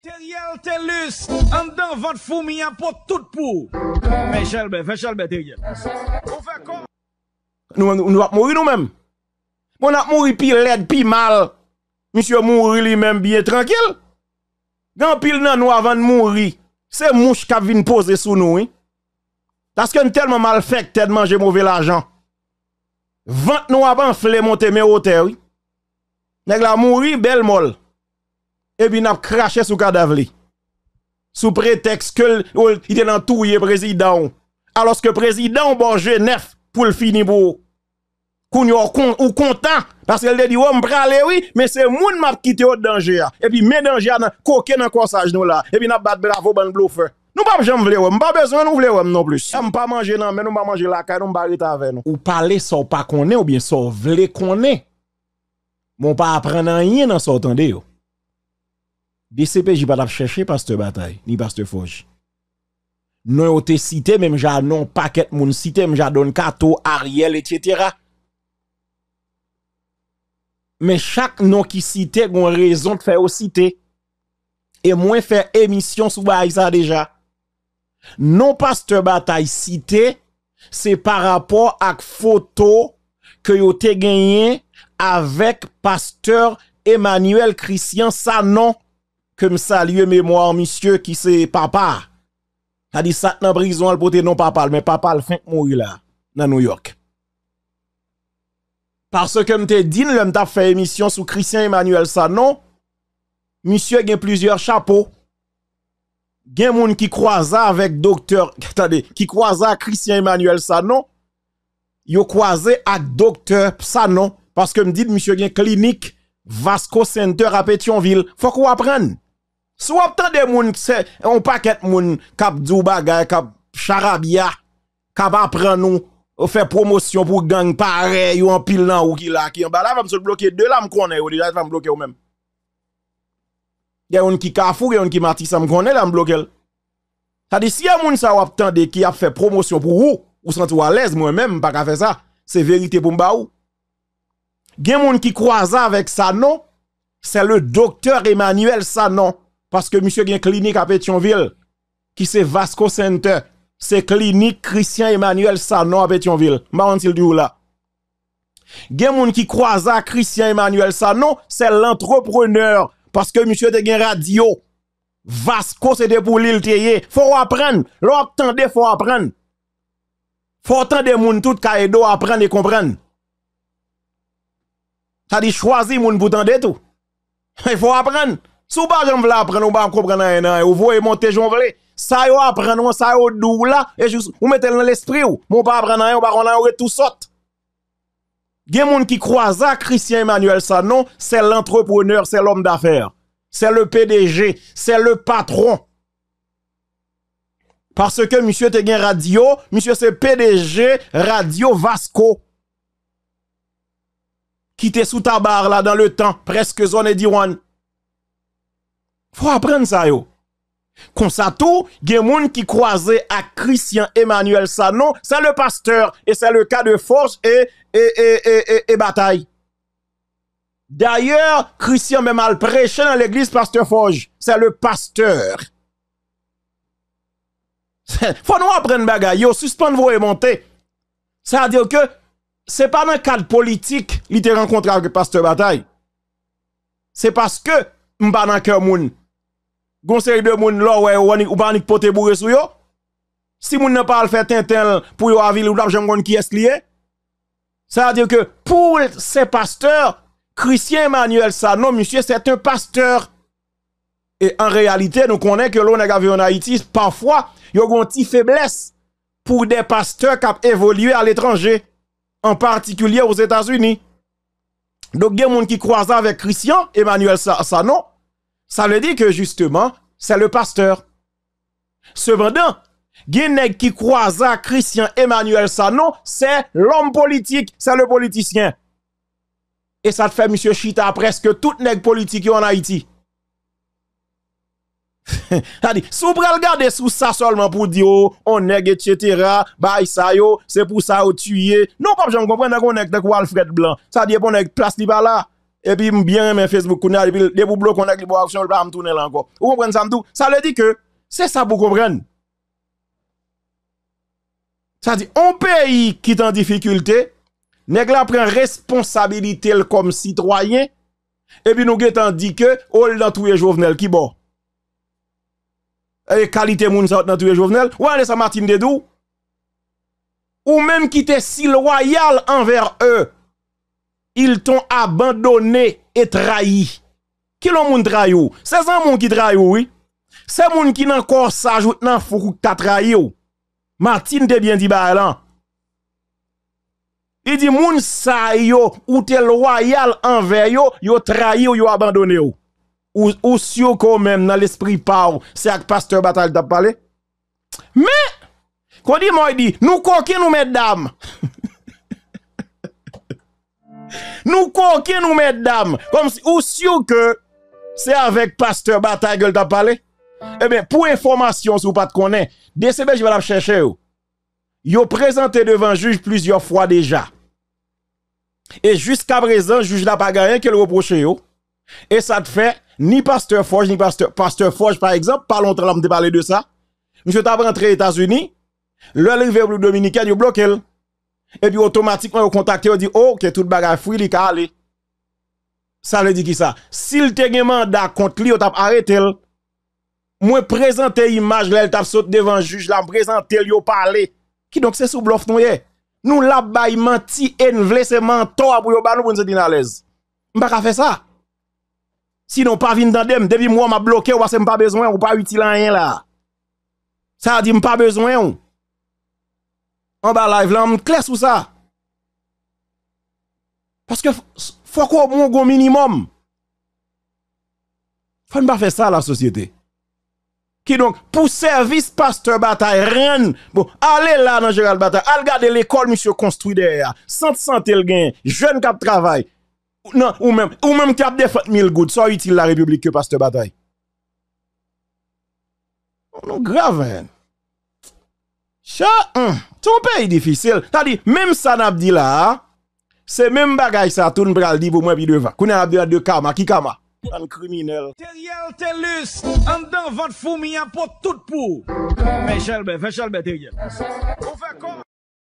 Teriel, Terlus, andan vat fou mi apot tout pou Mechelbe, Mechelbe, Teriel Ou fe kon Nou ap mouri nou menm Moun ap mouri pi led, pi mal Misyon mouri li menm biye tranquil Gan pil nan nou avan mouri Se mouch ka vin pose sou nou Laske nou telman mal fek, telman jemove la jan Vant nou avan fle monte me ote Neg la mouri bel mol et puis n'a craché sous cadavre sous prétexte que il était dans tout président alors que président bon neuf pour le fini pour qu'on ou content parce qu'elle dit on oh, m'praler oui mais c'est moun m'a quitté au danger et puis mes danger dans le dans corsage nous là et puis n'a bat bravo ban bluffer nous pas jamais vle ou pas besoin nous vle non plus on pas manger non mais nous pas manger la caille nous pas rester avec nous ou parler sans pas connait ou bien sans vle connait mon pas apprendre rien dans ça de DCPJ pas chercher pasteur bataille ni pasteur Forge. Non ont cité même j'ai non paquet moun cité même j'ai donné Kato, Ariel etc. Mais chaque nom qui cité une raison de faire cité. Et moins faire émission sur ça déjà. Non pasteur bataille cité c'est par rapport à photo que j'ai te gagné avec pasteur Emmanuel Christian ça que me salue mémoire monsieur qui c'est papa. a dit ça dans prison le pote non papa, mais papa le fin mourir là dans New York. Parce que m'te dit l'homme t'a fait émission sous Christian Emmanuel Sanon. Monsieur a plusieurs chapeaux. Gen qui croisa avec docteur, attendez, qui croisa Christian Emmanuel Sanon. non. Yo croisé à docteur ça parce que me dit monsieur a clinique Vasco Center à Pétionville. Faut qu'on apprenne. Si vous entendez moun, on paquet moun, kap djou bagay, kap charabia, kap apprend nous, faire promotion pour gang pareil, ou en pile là, ou qui là, qui en bas là, va me bloquer deux là, me connaît, ou déjà, va me bloquer ou même. Il y a un qui kafou, il y a un qui Matisse, me connaît, là, me bloquer. Ça dit, si y a moun sa qui a fait promotion pour vous, ou sentez à l'aise, moi-même, pas qu'à faire ça, c'est vérité pour m'baou. Il y a moun qui croise avec ça, non? C'est le docteur Emmanuel Sanon. Paske msye gen klinik apet yon vil Ki se Vasco Sente Se klinik Christian Emmanuel Sanon Apet yon vil Gen moun ki kroaza Christian Emmanuel Sanon Se l antropreneur Paske msye te gen radio Vasco se de pou li l teye Fou apren Fou apren Fou apren Fou e apren Si vous ne voulez pas apprendre, vous ne comprenez rien. Nan, vous voyez monter, j'en voulais. Ça, vous apprenez, ça, yo dou la, et juste, vous mettez dans l'esprit, vous ne pas apprendre rien, vous ne tout saute. Il y qui Christian Emmanuel Sanon, c'est l'entrepreneur, c'est l'homme d'affaires. C'est le PDG, c'est le patron. Parce que monsieur te gen radio, monsieur c'est PDG Radio Vasco. Qui était sous ta barre là dans le temps, presque zone Diwan. Faut apprendre ça yo. Comme ça tout, il y a qui croisait à Christian Emmanuel Sanon, c'est le pasteur et c'est le cas de force et, et, et, et, et bataille. D'ailleurs, Christian même mal prêché dans l'église pasteur Forge, c'est le pasteur. Faut nous apprendre bagaille, yo suspendre vous et monter. Ça veut dire que c'est pas dans le cadre politique, qu'il te rencontré avec pasteur bataille. C'est parce que m'pa nan moun. Gon de moun là ou banik pote poté sou yo. Si moun n'a pas le fait tintel pour yo avil ou qui est lié. Ça veut dire que pour ces pasteurs, Christian Emmanuel ça non monsieur, c'est un pasteur. Et en réalité, nous connaissons que l'on a vu en Haïti, parfois, il y a une faiblesse pour des pasteurs qui ont évolué à l'étranger, en particulier aux États-Unis. Donc, il y a des qui croise avec Christian, Emmanuel Sanon. Ça veut dire que justement, c'est le pasteur. Cependant, Guinée qui croise avec Christian Emmanuel Sanon, c'est l'homme politique, c'est le politicien. Et ça te fait M. Chita presque tout nègre politique en Haïti. si vous prenez le garde sous ça seulement pour dire oh, on neg et cetera, bay ça yo, c'est pour ça au oh, tuer. Non, je j'en comprends, on est de quoi Alfred Blanc. Ça dit, on neg place li pa Et puis, bien, aimé Facebook, on est de vous bloc, on est li bo action, on m'tou là encore. Vous comprenez ça Ça le dit que, c'est ça pour comprendre. Ça dit, un pays qui est en difficulté, neg la prend responsabilité comme citoyen, et puis nous gétan dit que, ou oh, l'entouye jovenel ki bon. Eh, kalite moun saout nan touye jovenel, ou ane sa Matin dedou, ou menm ki te si loyal anver e, il ton abandone e trai. Ki loun moun trai ou? Se san moun ki trai ou, se moun ki nan kor sajout nan foukou ta trai ou, Matin te bien di ba elan. I di moun sa yo, ou te loyal anver yo, yo trai ou yo abandone ou. ou, ou si quand même dans l'esprit pao, c'est avec pasteur Bataille. t'a Mais, quand dit moi, dit, nous coquins nous mesdames. nous coquins nous mesdames. Comme si, ou que c'est avec pasteur Bataille que t'a Eh bien, pour information, si vous ne connaissez pas, DCB, je vais la chercher. Yo présenté devant juge plusieurs fois déjà. Et jusqu'à présent, juge n'a pas gagné qu'il le reproche. Et ça te fait, ni pasteur Forge, ni pasteur, pasteur Forge, par exemple, pas longtemps, l'homme de parler de ça. Monsieur t'a rentré aux États-Unis, le arrivé au Dominicain, il bloqué. Et puis, automatiquement, il contacté, il dit, oh, que tout le bagage fouille, il calé. Ça veut dire qui ça? S'il le un mandat contre lui, il t'a arrêté. Moi, présenter image, là, il t'a sauté devant le juge, là, présenter, il parlé. Qui donc c'est sous bluff, nous, yé? Nous, là, il menti, et nous, c'est mentor pour nous, pour se dire à l'aise. m'a pas faire ça. Sinon pa vin dandem, devy mwa m a bloke, wase m pa bezwen, w pa uti lan yon la. Bon, sa a di m pa bezwen yon. An ba la, yon m kles ou sa. Paske fwa kwa m wongon minimum. Fwa m ba fe sa la sosyete. Ki donk, pou servis pastor batay, rien. Bon, ale la nan jiral batay, ale gade l'ekol, misyo konstruy derya. Sant-sant el gen, jwen kap travay. Non, ou menm ki ap defote 1000 gout So itil la republik ke pa ste batay On oh, nou graven Cha Ton pe yi difisil Tadi menm san Abdila Se menm bagay sa ton praldi pou mwen bi devan Kounen Abdila de kama, ki kama? An kriminel